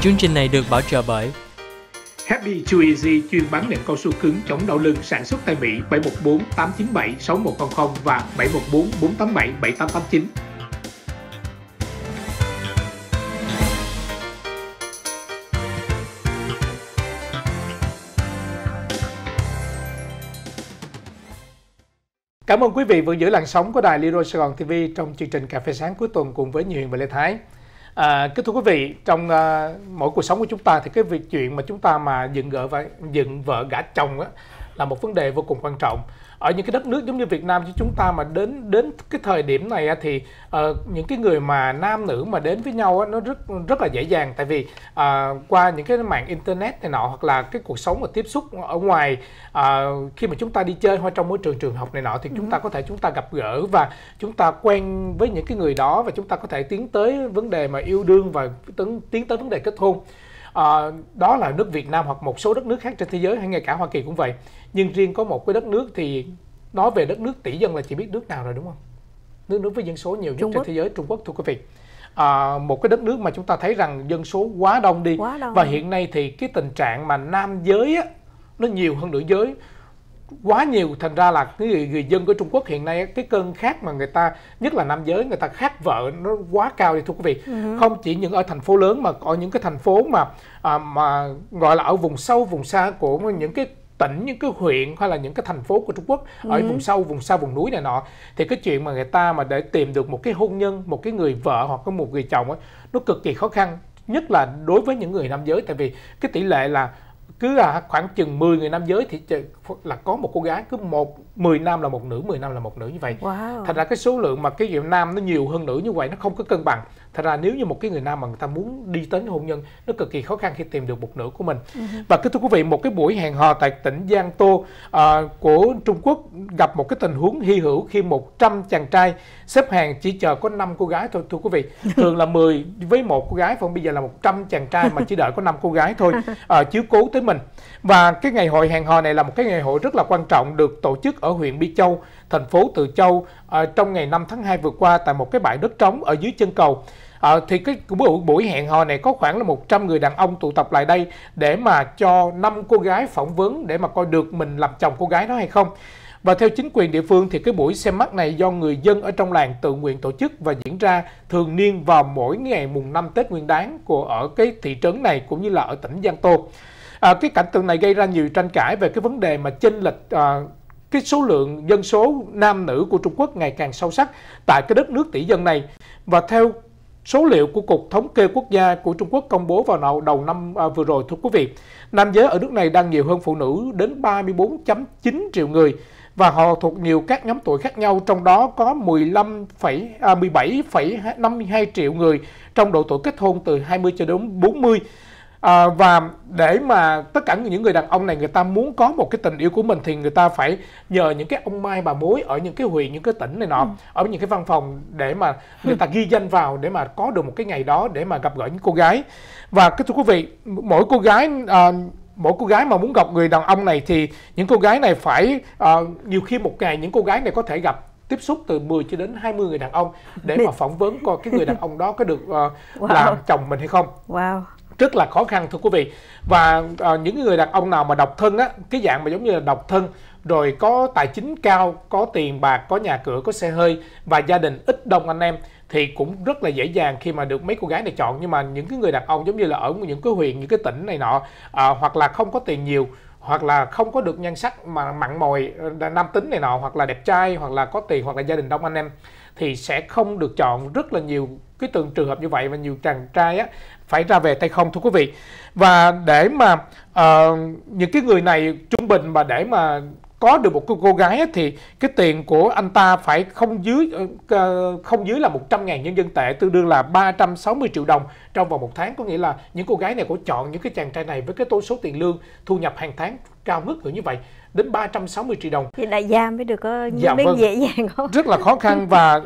Chương trình này được bảo trợ bởi Happy Too Easy chuyên bán nệm cao su cứng chống đau lưng sản xuất tại Mỹ 714 897 6100 và 714 487 7889. Cảm ơn quý vị vẫn giữ làn sóng của đài Liro Sài Gòn TV trong chương trình Cà phê sáng cuối tuần cùng với Nhi Huyền và Lê Thái. À, kính thưa quý vị, trong à, mỗi cuộc sống của chúng ta thì cái việc chuyện mà chúng ta mà dựng vợ và dựng vợ gả chồng á là một vấn đề vô cùng quan trọng ở những cái đất nước giống như Việt Nam chứ chúng ta mà đến đến cái thời điểm này thì uh, những cái người mà nam nữ mà đến với nhau nó rất rất là dễ dàng tại vì uh, qua những cái mạng internet này nọ hoặc là cái cuộc sống và tiếp xúc ở ngoài uh, khi mà chúng ta đi chơi hoặc trong môi trường trường học này nọ thì chúng ta ừ. có thể chúng ta gặp gỡ và chúng ta quen với những cái người đó và chúng ta có thể tiến tới vấn đề mà yêu đương và tiến tới vấn đề kết hôn à, đó là nước Việt Nam hoặc một số đất nước khác trên thế giới hay ngay cả Hoa Kỳ cũng vậy nhưng riêng có một cái đất nước thì nói về đất nước tỷ dân là chỉ biết nước nào rồi đúng không nước nước với dân số nhiều nhất Trung trên Quốc. thế giới Trung Quốc thưa quý vị à, một cái đất nước mà chúng ta thấy rằng dân số quá đông đi quá đông. và hiện nay thì cái tình trạng mà nam giới á, nó nhiều hơn nữ giới quá nhiều thành ra là cái người, người dân của Trung Quốc hiện nay cái cơn khát mà người ta nhất là nam giới người ta khát vợ nó quá cao đi thưa quý vị ừ. không chỉ những ở thành phố lớn mà ở những cái thành phố mà à, mà gọi là ở vùng sâu vùng xa của những cái tỉnh những cái huyện hay là những cái thành phố của Trung Quốc ừ. ở vùng sâu vùng xa vùng núi này nọ thì cái chuyện mà người ta mà để tìm được một cái hôn nhân một cái người vợ hoặc có một người chồng ấy, nó cực kỳ khó khăn nhất là đối với những người nam giới tại vì cái tỷ lệ là cứ là khoảng chừng 10 người nam giới thì là có một cô gái cứ một 10 nam là một nữ 10 nam là một nữ như vậy wow. thành ra cái số lượng mà cái chuyện nam nó nhiều hơn nữ như vậy nó không có cân bằng Thật ra nếu như một cái người nam mà người ta muốn đi tới hôn nhân nó cực kỳ khó khăn khi tìm được một nữ của mình uh-huh. và cứ thưa quý vị một cái buổi hẹn hò tại tỉnh Giang Tô uh, của Trung Quốc gặp một cái tình huống hy hữu khi 100 chàng trai xếp hàng chỉ chờ có 5 cô gái thôi thưa quý vị thường là 10 với một cô gái còn bây giờ là 100 chàng trai mà chỉ đợi có 5 cô gái thôi uh, chiếu cố tới mình và cái ngày hội hẹn hò này là một cái ngày ngày hội rất là quan trọng được tổ chức ở huyện Bi Châu, thành phố Từ Châu à, trong ngày 5 tháng 2 vừa qua tại một cái bãi đất trống ở dưới chân cầu. À, thì cái buổi, hẹn hò này có khoảng là 100 người đàn ông tụ tập lại đây để mà cho năm cô gái phỏng vấn để mà coi được mình làm chồng cô gái đó hay không. Và theo chính quyền địa phương thì cái buổi xem mắt này do người dân ở trong làng tự nguyện tổ chức và diễn ra thường niên vào mỗi ngày mùng 5 Tết Nguyên đán của ở cái thị trấn này cũng như là ở tỉnh Giang Tô à, cái cảnh tượng này gây ra nhiều tranh cãi về cái vấn đề mà chênh lệch à, cái số lượng dân số nam nữ của Trung Quốc ngày càng sâu sắc tại cái đất nước tỷ dân này và theo số liệu của cục thống kê quốc gia của Trung Quốc công bố vào đầu năm à, vừa rồi thưa quý vị nam giới ở nước này đang nhiều hơn phụ nữ đến 34.9 triệu người và họ thuộc nhiều các nhóm tuổi khác nhau trong đó có 15, à, 17,52 triệu người trong độ tuổi kết hôn từ 20 cho đến 40 À, và để mà tất cả những người đàn ông này người ta muốn có một cái tình yêu của mình thì người ta phải nhờ những cái ông mai bà mối ở những cái huyện những cái tỉnh này nọ ừ. ở những cái văn phòng để mà người ta ghi danh vào để mà có được một cái ngày đó để mà gặp gỡ những cô gái và cái thưa quý vị mỗi cô gái à, mỗi cô gái mà muốn gặp người đàn ông này thì những cô gái này phải à, nhiều khi một ngày những cô gái này có thể gặp tiếp xúc từ 10 cho đến 20 người đàn ông để mà phỏng vấn coi cái người đàn ông đó có được uh, wow. làm chồng mình hay không. Wow rất là khó khăn thưa quý vị và à, những người đàn ông nào mà độc thân á cái dạng mà giống như là độc thân rồi có tài chính cao có tiền bạc có nhà cửa có xe hơi và gia đình ít đông anh em thì cũng rất là dễ dàng khi mà được mấy cô gái này chọn nhưng mà những cái người đàn ông giống như là ở những cái huyện những cái tỉnh này nọ à, hoặc là không có tiền nhiều hoặc là không có được nhan sắc mà mặn mòi ờ, nam tính này nọ hoặc là đẹp trai hoặc là có tiền hoặc là gia đình đông anh em thì sẽ không được chọn rất là nhiều cái tượng trường hợp như vậy và nhiều chàng trai á phải ra về tay không thưa quý vị và để mà uh, những cái người này trung bình mà để mà có được một cô, gái thì cái tiền của anh ta phải không dưới ờ, ờ, không dưới là 100 ngàn nhân dân tệ tương đương là 360 triệu đồng trong vòng một tháng có nghĩa là những cô gái này cũng chọn những cái chàng trai này với cái tối số tiền lương thu nhập hàng tháng cao ngất ngưỡng như vậy đến 360 triệu đồng thì đại gia mới được có dạ, miếng vâng, dễ dàng không rất là khó khăn và uh,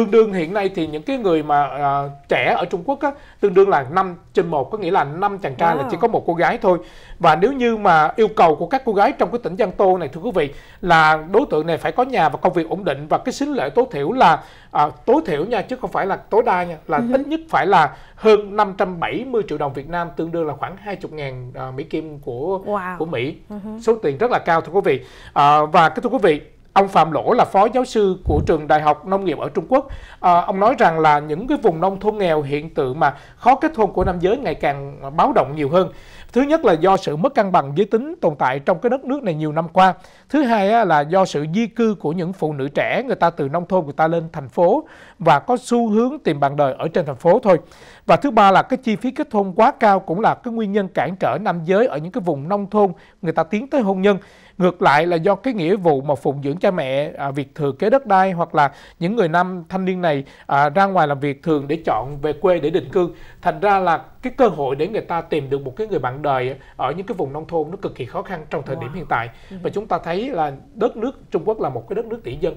tương đương hiện nay thì những cái người mà uh, trẻ ở Trung Quốc á, tương đương là 5 trên một có nghĩa là năm chàng trai wow. là chỉ có một cô gái thôi và nếu như mà yêu cầu của các cô gái trong cái tỉnh Giang Tô này thưa quý vị là đối tượng này phải có nhà và công việc ổn định và cái xính lệ tối thiểu là uh, tối thiểu nha chứ không phải là tối đa nha là ừ ít nhất phải là hơn 570 triệu đồng Việt Nam tương đương là khoảng 20 ngàn uh, Mỹ Kim của wow. của Mỹ ừ số tiền rất là cao thưa quý vị uh, và cái thưa quý vị Ông Phạm Lỗ là phó giáo sư của trường Đại học Nông nghiệp ở Trung Quốc. À, ông nói rằng là những cái vùng nông thôn nghèo hiện tượng mà khó kết hôn của nam giới ngày càng báo động nhiều hơn. Thứ nhất là do sự mất cân bằng giới tính tồn tại trong cái đất nước này nhiều năm qua. Thứ hai là do sự di cư của những phụ nữ trẻ, người ta từ nông thôn người ta lên thành phố và có xu hướng tìm bạn đời ở trên thành phố thôi. Và thứ ba là cái chi phí kết hôn quá cao cũng là cái nguyên nhân cản trở nam giới ở những cái vùng nông thôn người ta tiến tới hôn nhân ngược lại là do cái nghĩa vụ mà phụng dưỡng cha mẹ à, việc thừa kế đất đai hoặc là những người nam thanh niên này à, ra ngoài làm việc thường để chọn về quê để định cư thành ra là cái cơ hội để người ta tìm được một cái người bạn đời ở những cái vùng nông thôn nó cực kỳ khó khăn trong thời wow. điểm hiện tại ừ. và chúng ta thấy là đất nước Trung Quốc là một cái đất nước tỷ dân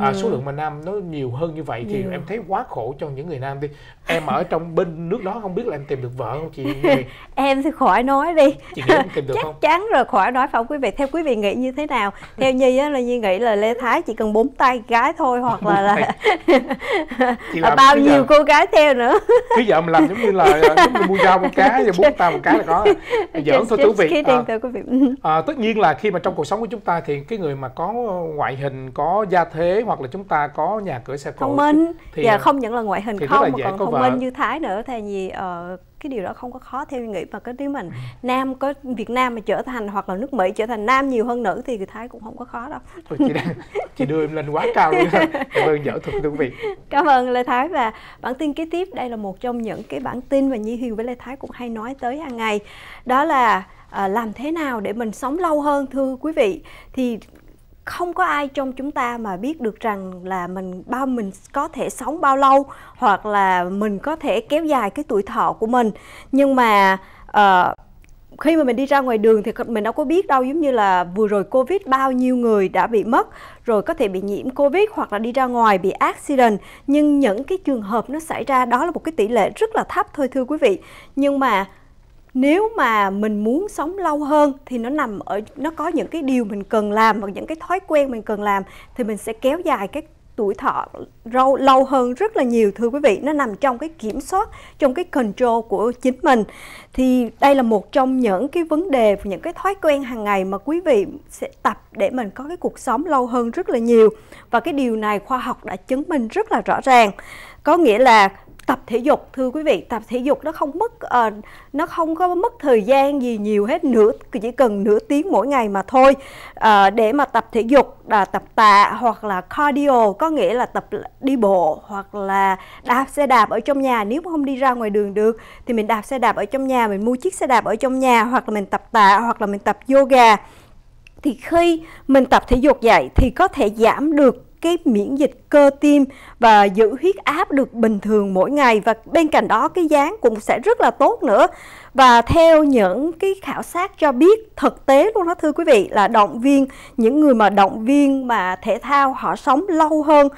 à, ừ. số lượng mà nam nó nhiều hơn như vậy thì ừ. em thấy quá khổ cho những người nam đi em ở trong bên nước đó không biết là em tìm được vợ không chị em thì khỏi nói đi chị nghĩ em tìm được chắc không? chắn rồi khỏi nói phải không quý vị theo quý vị nghĩ như thế nào theo nhi á là nhi nghĩ là lê thái chỉ cần bốn tay gái thôi hoặc là là, là bao nhiêu giờ... cô gái theo nữa bây giờ mình làm giống như là giống như mua dao một cá và bốn tay một cái là có giỡn thôi thú vị à, ừ. à, tất nhiên là khi mà trong cuộc sống của chúng ta thì cái người mà có ngoại hình có gia thế hoặc là chúng ta có nhà cửa xe cộ thông minh thì và dạ, không những là ngoại hình thì không mà còn thông minh như thái nữa thì gì uh, cái điều đó không có khó theo nghĩ mà cái nếu mình ừ. nam có việt nam mà trở thành hoặc là nước mỹ trở thành nam nhiều hơn nữ thì người thái cũng không có khó đâu thôi chị, đang, chị đưa em lên quá cao luôn cảm ơn dở thuật thưa quý vị cảm ơn lê thái và bản tin kế tiếp đây là một trong những cái bản tin mà nhi huyền với lê thái cũng hay nói tới hàng ngày đó là À, làm thế nào để mình sống lâu hơn thưa quý vị thì không có ai trong chúng ta mà biết được rằng là mình bao mình có thể sống bao lâu hoặc là mình có thể kéo dài cái tuổi thọ của mình nhưng mà uh, khi mà mình đi ra ngoài đường thì mình đâu có biết đâu giống như là vừa rồi covid bao nhiêu người đã bị mất rồi có thể bị nhiễm covid hoặc là đi ra ngoài bị accident nhưng những cái trường hợp nó xảy ra đó là một cái tỷ lệ rất là thấp thôi thưa quý vị nhưng mà nếu mà mình muốn sống lâu hơn thì nó nằm ở nó có những cái điều mình cần làm và những cái thói quen mình cần làm thì mình sẽ kéo dài cái tuổi thọ lâu, lâu hơn rất là nhiều thưa quý vị nó nằm trong cái kiểm soát trong cái control của chính mình thì đây là một trong những cái vấn đề và những cái thói quen hàng ngày mà quý vị sẽ tập để mình có cái cuộc sống lâu hơn rất là nhiều và cái điều này khoa học đã chứng minh rất là rõ ràng có nghĩa là tập thể dục thưa quý vị tập thể dục nó không mất uh, nó không có mất thời gian gì nhiều hết nữa chỉ cần nửa tiếng mỗi ngày mà thôi uh, để mà tập thể dục là tập tạ hoặc là cardio có nghĩa là tập đi bộ hoặc là đạp xe đạp ở trong nhà nếu mà không đi ra ngoài đường được thì mình đạp xe đạp ở trong nhà mình mua chiếc xe đạp ở trong nhà hoặc là mình tập tạ hoặc là mình tập yoga thì khi mình tập thể dục dậy thì có thể giảm được cái miễn dịch cơ tim và giữ huyết áp được bình thường mỗi ngày và bên cạnh đó cái dáng cũng sẽ rất là tốt nữa và theo những cái khảo sát cho biết thực tế luôn đó thưa quý vị là động viên những người mà động viên mà thể thao họ sống lâu hơn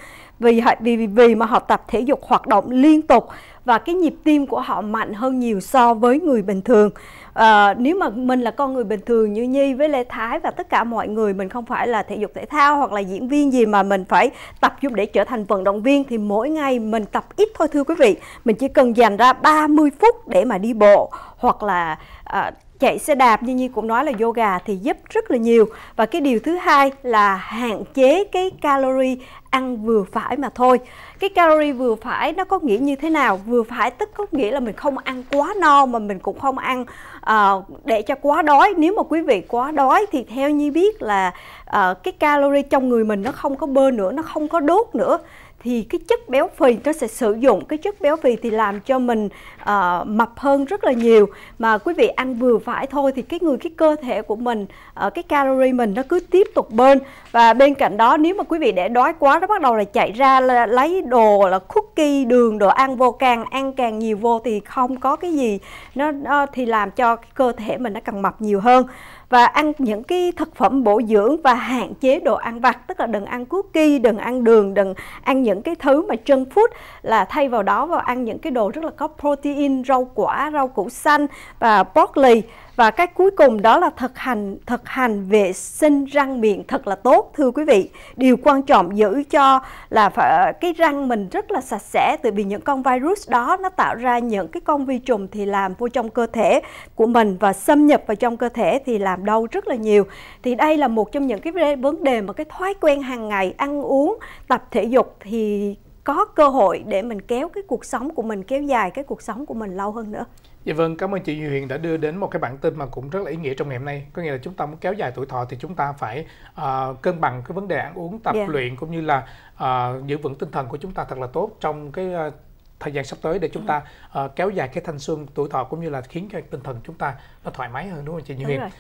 vì vì vì mà họ tập thể dục hoạt động liên tục và cái nhịp tim của họ mạnh hơn nhiều so với người bình thường à, nếu mà mình là con người bình thường như nhi với lê thái và tất cả mọi người mình không phải là thể dục thể thao hoặc là diễn viên gì mà mình phải tập dung để trở thành vận động viên thì mỗi ngày mình tập ít thôi thưa quý vị mình chỉ cần dành ra 30 phút để mà đi bộ hoặc là à, chạy xe đạp như như cũng nói là yoga thì giúp rất là nhiều và cái điều thứ hai là hạn chế cái calorie ăn vừa phải mà thôi cái calorie vừa phải nó có nghĩa như thế nào vừa phải tức có nghĩa là mình không ăn quá no mà mình cũng không ăn uh, để cho quá đói nếu mà quý vị quá đói thì theo như biết là uh, cái calorie trong người mình nó không có bơ nữa nó không có đốt nữa thì cái chất béo phì nó sẽ sử dụng cái chất béo phì thì làm cho mình uh, mập hơn rất là nhiều mà quý vị ăn vừa phải thôi thì cái người cái cơ thể của mình uh, cái calorie mình nó cứ tiếp tục bơn và bên cạnh đó nếu mà quý vị để đói quá nó bắt đầu là chạy ra là lấy đồ là cookie đường đồ ăn vô càng ăn càng nhiều vô thì không có cái gì nó uh, thì làm cho cái cơ thể mình nó càng mập nhiều hơn và ăn những cái thực phẩm bổ dưỡng và hạn chế đồ ăn vặt tức là đừng ăn cookie đừng ăn đường đừng ăn những cái thứ mà chân food là thay vào đó vào ăn những cái đồ rất là có protein rau quả rau củ xanh và broccoli và cái cuối cùng đó là thực hành thực hành vệ sinh răng miệng thật là tốt thưa quý vị điều quan trọng giữ cho là phải, cái răng mình rất là sạch sẽ từ vì những con virus đó nó tạo ra những cái con vi trùng thì làm vô trong cơ thể của mình và xâm nhập vào trong cơ thể thì làm đau rất là nhiều thì đây là một trong những cái vấn đề mà cái thói quen hàng ngày ăn uống tập thể dục thì có cơ hội để mình kéo cái cuộc sống của mình kéo dài cái cuộc sống của mình lâu hơn nữa Dạ vâng, cảm ơn chị Như Huyền đã đưa đến một cái bản tin mà cũng rất là ý nghĩa trong ngày hôm nay. Có nghĩa là chúng ta muốn kéo dài tuổi thọ thì chúng ta phải uh, cân bằng cái vấn đề ăn uống, tập yeah. Dạ. luyện cũng như là uh, giữ vững tinh thần của chúng ta thật là tốt trong cái uh, thời gian sắp tới để chúng ừ. ta uh, kéo dài cái thanh xuân tuổi thọ cũng như là khiến cho tinh thần chúng ta nó thoải mái hơn đúng không chị Như Huyền? Uh,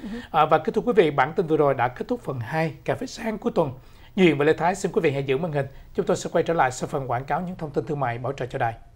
và kính thưa quý vị, bản tin vừa rồi đã kết thúc phần 2 cà phê sáng cuối tuần. Như Huyền và Lê Thái xin quý vị hãy giữ màn hình. Chúng tôi sẽ quay trở lại sau phần quảng cáo những thông tin thương mại bảo trợ cho đài.